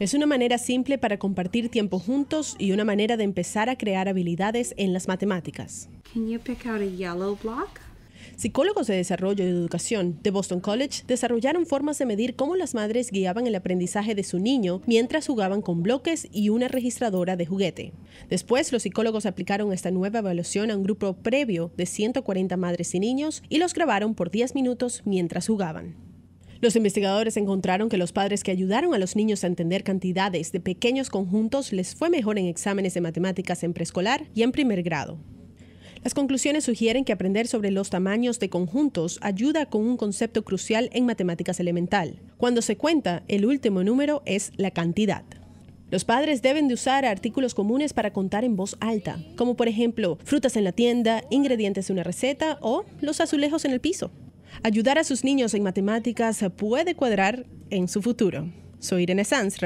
Es una manera simple para compartir tiempo juntos y una manera de empezar a crear habilidades en las matemáticas. Psicólogos de desarrollo y educación de Boston College desarrollaron formas de medir cómo las madres guiaban el aprendizaje de su niño mientras jugaban con bloques y una registradora de juguete. Después, los psicólogos aplicaron esta nueva evaluación a un grupo previo de 140 madres y niños y los grabaron por 10 minutos mientras jugaban. Los investigadores encontraron que los padres que ayudaron a los niños a entender cantidades de pequeños conjuntos les fue mejor en exámenes de matemáticas en preescolar y en primer grado. Las conclusiones sugieren que aprender sobre los tamaños de conjuntos ayuda con un concepto crucial en matemáticas elemental. Cuando se cuenta, el último número es la cantidad. Los padres deben de usar artículos comunes para contar en voz alta, como por ejemplo frutas en la tienda, ingredientes de una receta o los azulejos en el piso. Ayudar a sus niños en matemáticas puede cuadrar en su futuro. Soy Irene Sanz.